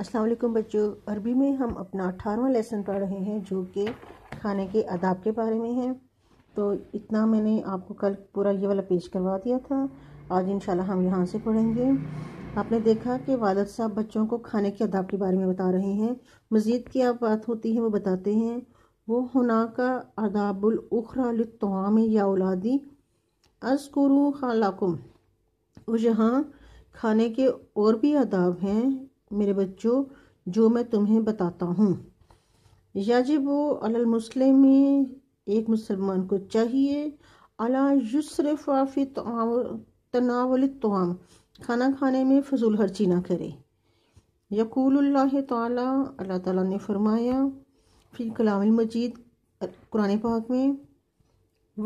अस्सलाम बच्चों अरबी में हम अपना अठारहवा लेसन पढ़ रहे हैं जो कि खाने के आदाब के बारे में है तो इतना मैंने आपको कल पूरा ये वाला पेश करवा दिया था आज इंशाल्लाह हम यहाँ से पढ़ेंगे आपने देखा कि वालद साहब बच्चों को खाने के आदाब के बारे में बता रहे हैं मज़ीद क्या बात होती है वो बताते हैं वो हना का अदाबुलखरा लतवाम या उलादी अजकुरु खालकुम वो यहाँ खाने के और भी आदाब हैं मेरे बच्चों जो मैं तुम्हें बताता हूँ याजिब अलमुसलम एक मुसलमान को चाहिए अला युसरफाफी तनावल तमाम खाना खाने में फजूल खर्ची ना करे यकूल ताला अल्लाह ताला ने फरमाया फिर कलाम मजीद कुरान पाक में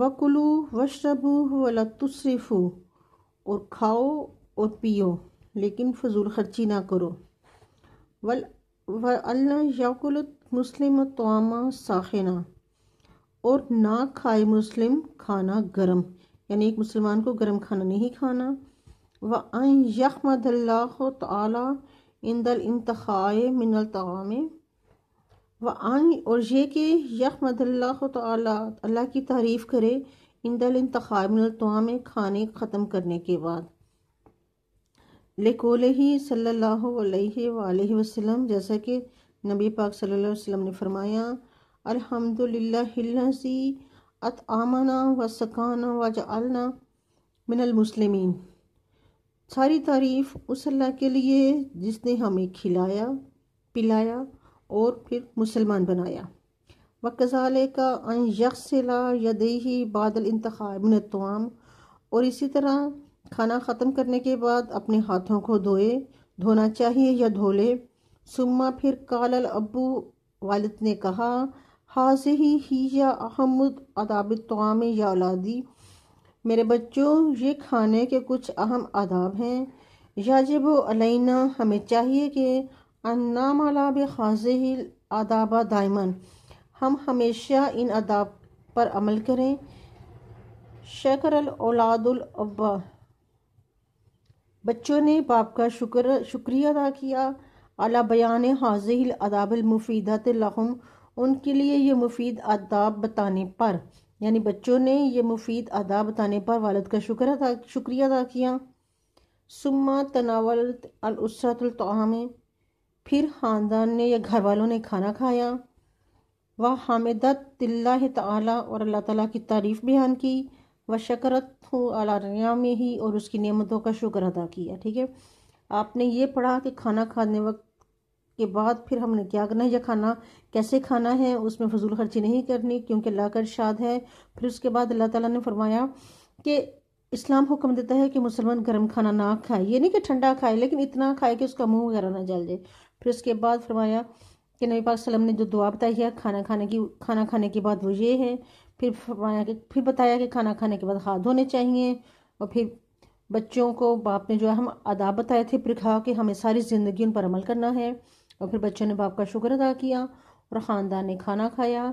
वकुलू वशरबू वला तुसरफ़ू और खाओ और पियो लेकिन फजूल खर्ची ना करो वल वल्ल मुस्लिम तोामा साखिना और ना खाए मुस्लिम खाना गरम यानी एक मुसलमान को गरम खाना नहीं खाना व आई यखमदल्ला तला इंदल इंतखाए मिनल तवाम व आन और ये कि यखमदल्ला तला अल्लाह की तारीफ़ करे इंदल इंतखाए मिनल तवाम खाने ख़त्म करने के बाद लकोल ही सल्ला वसम जैसा कि नबी पाक सल्लल्लाहु अलैहि वसल्लम ने फरमाया अलहमदिल्लासी अत आमाना व सकाना व जलना मिनलमसलम सारी तारीफ़ उस अल्लाह के लिए जिसने हमें खिलाया पिलाया और फिर मुसलमान बनाया व कज़ाले का अन यकसला यदही बादल इंतखा मिनतवाम और इसी तरह खाना ख़त्म करने के बाद अपने हाथों को धोए धोना चाहिए या धो ले सुम्मा फिर कालल अबू वालिद ने कहा हाजही ही, ही या अहमद अदाब तोम या औलादी मेरे बच्चों ये खाने के कुछ अहम आदाब हैं याजब अलैना हमें चाहिए कि अन्नाम अलाब खाज ही आदाबा दायमन हम हमेशा इन आदाब पर अमल करें शकर औलादुल अब्बा बच्चों ने बाप का शुक्र शुक्रिया अदा किया अला बयान हाजिल अदाबल मुफीदत लहम उनके लिए ये मुफीद आदाब बताने पर यानी बच्चों ने यह मुफीद अदाब बताने पर वालद का शुक्र अदा शुक्रिया अदा किया सुम्मा तनावल अलसरतम फिर ख़ानदान ने या घर वालों ने खाना खाया व हामिदा तिल्ला तला और अल्लाह ताला की तारीफ़ बयान की व हूँ अला में ही और उसकी नियमतों का शुक्र अदा किया ठीक है आपने ये पढ़ा कि खाना खाने वक्त के बाद फिर हमने क्या करना है या खाना कैसे खाना है उसमें फजूल खर्ची नहीं करनी क्योंकि अल्लाह का इरशाद है फिर उसके बाद अल्लाह ताला ने फरमाया कि इस्लाम हुक्म देता है कि मुसलमान गर्म खाना ना खाए ये नहीं कि ठंडा खाए लेकिन इतना खाए कि उसका मुंह वगैरह ना जल जाए फिर उसके बाद फरमाया कि नबी पाक सल्लम ने जो दुआ बताई है खाना खाने की खाना खाने के बाद वो ये है फिर फरमाया कि फिर बताया कि खाना खाने के बाद हाथ धोने चाहिए और फिर बच्चों को बाप ने जो है हम आदाब बताए थे फिर कहा कि हमें सारी ज़िंदगी उन पर अमल करना है और फिर बच्चों ने बाप का शुक्र अदा किया और ख़ानदान ने खाना खाया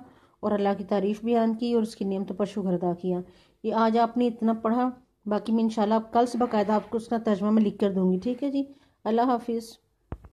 और अल्लाह की तारीफ़ बयान की और उसकी नियमतों पर शुक्र अदा किया ये आज आपने इतना पढ़ा बाकी मैं इंशाल्लाह कल से बाकायदा आपको उसका तर्जमा में लिख कर दूँगी ठीक है जी अल्लाह हाफिज़